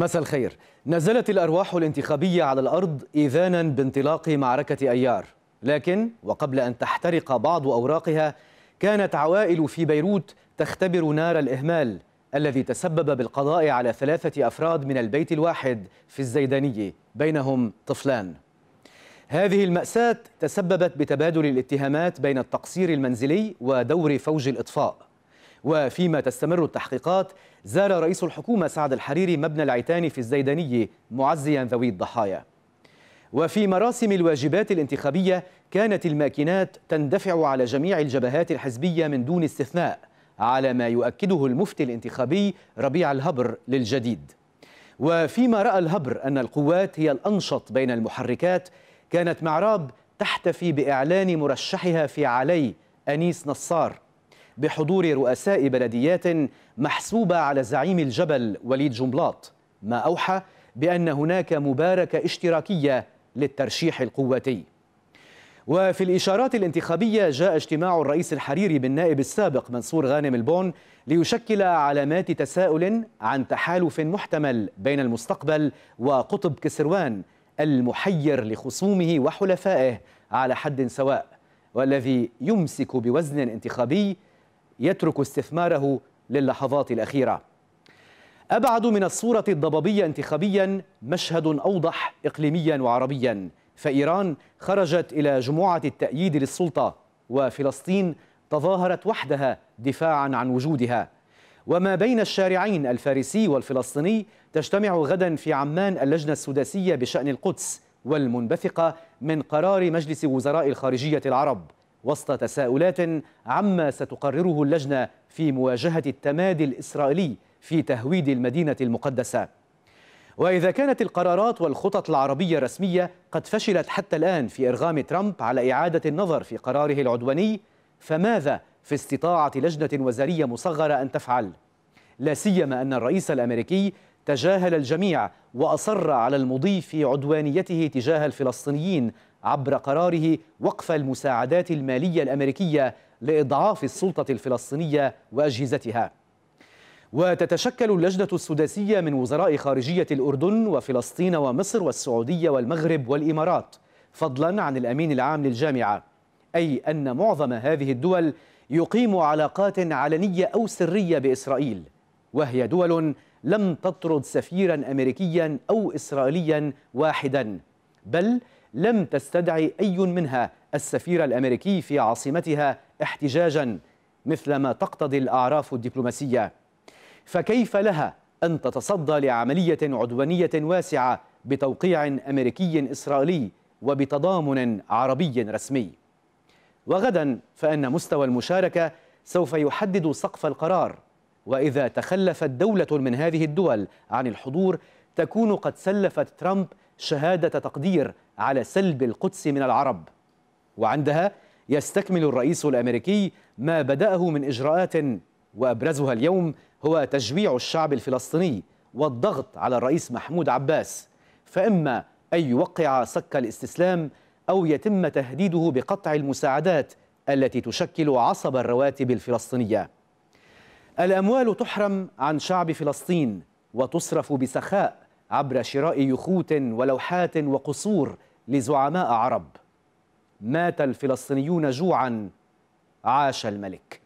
مساء الخير نزلت الأرواح الانتخابية على الأرض إذانا بانطلاق معركة أيار لكن وقبل أن تحترق بعض أوراقها كانت عوائل في بيروت تختبر نار الإهمال الذي تسبب بالقضاء على ثلاثة أفراد من البيت الواحد في الزيدانية بينهم طفلان هذه المأساة تسببت بتبادل الاتهامات بين التقصير المنزلي ودور فوج الإطفاء وفيما تستمر التحقيقات زار رئيس الحكومة سعد الحريري مبنى العيتاني في الزيدانية معزيا ذوي الضحايا وفي مراسم الواجبات الانتخابية كانت الماكينات تندفع على جميع الجبهات الحزبية من دون استثناء على ما يؤكده المفتي الانتخابي ربيع الهبر للجديد وفيما رأى الهبر أن القوات هي الأنشط بين المحركات كانت معراب تحتفي بإعلان مرشحها في علي أنيس نصار بحضور رؤساء بلديات محسوبة على زعيم الجبل وليد جنبلاط ما أوحى بأن هناك مباركة اشتراكية للترشيح القواتي وفي الإشارات الانتخابية جاء اجتماع الرئيس الحريري بالنائب السابق منصور غانم البون ليشكل علامات تساؤل عن تحالف محتمل بين المستقبل وقطب كسروان المحير لخصومه وحلفائه على حد سواء والذي يمسك بوزن انتخابي يترك استثماره للحظات الأخيرة أبعد من الصورة الضبابية انتخابيا مشهد أوضح إقليميا وعربيا فإيران خرجت إلى جموعة التأييد للسلطة وفلسطين تظاهرت وحدها دفاعا عن وجودها وما بين الشارعين الفارسي والفلسطيني تجتمع غدا في عمان اللجنة السداسية بشأن القدس والمنبثقة من قرار مجلس وزراء الخارجية العرب وسط تساؤلات عما ستقرره اللجنة في مواجهة التمادي الإسرائيلي في تهويد المدينة المقدسة وإذا كانت القرارات والخطط العربية الرسمية قد فشلت حتى الآن في إرغام ترامب على إعادة النظر في قراره العدواني فماذا في استطاعة لجنة وزارية مصغرة أن تفعل؟ لا سيما أن الرئيس الأمريكي تجاهل الجميع وأصر على المضي في عدوانيته تجاه الفلسطينيين عبر قراره وقف المساعدات المالية الأمريكية لإضعاف السلطة الفلسطينية وأجهزتها وتتشكل اللجنة السداسية من وزراء خارجية الأردن وفلسطين ومصر والسعودية والمغرب والإمارات فضلا عن الأمين العام للجامعة أي أن معظم هذه الدول يقيم علاقات علنية أو سرية بإسرائيل وهي دول لم تطرد سفيرا أمريكيا أو إسرائيليا واحدا بل لم تستدعي أي منها السفير الأمريكي في عاصمتها احتجاجا مثلما تقتضي الأعراف الدبلوماسية فكيف لها أن تتصدى لعملية عدوانية واسعة بتوقيع أمريكي إسرائيلي وبتضامن عربي رسمي وغدا فأن مستوى المشاركة سوف يحدد سقف القرار وإذا تخلفت دولة من هذه الدول عن الحضور تكون قد سلفت ترامب شهادة تقدير على سلب القدس من العرب وعندها يستكمل الرئيس الأمريكي ما بدأه من إجراءات وأبرزها اليوم هو تجويع الشعب الفلسطيني والضغط على الرئيس محمود عباس فإما أن يوقع سك الاستسلام أو يتم تهديده بقطع المساعدات التي تشكل عصب الرواتب الفلسطينية الأموال تحرم عن شعب فلسطين وتصرف بسخاء عبر شراء يخوت ولوحات وقصور لزعماء عرب مات الفلسطينيون جوعا عاش الملك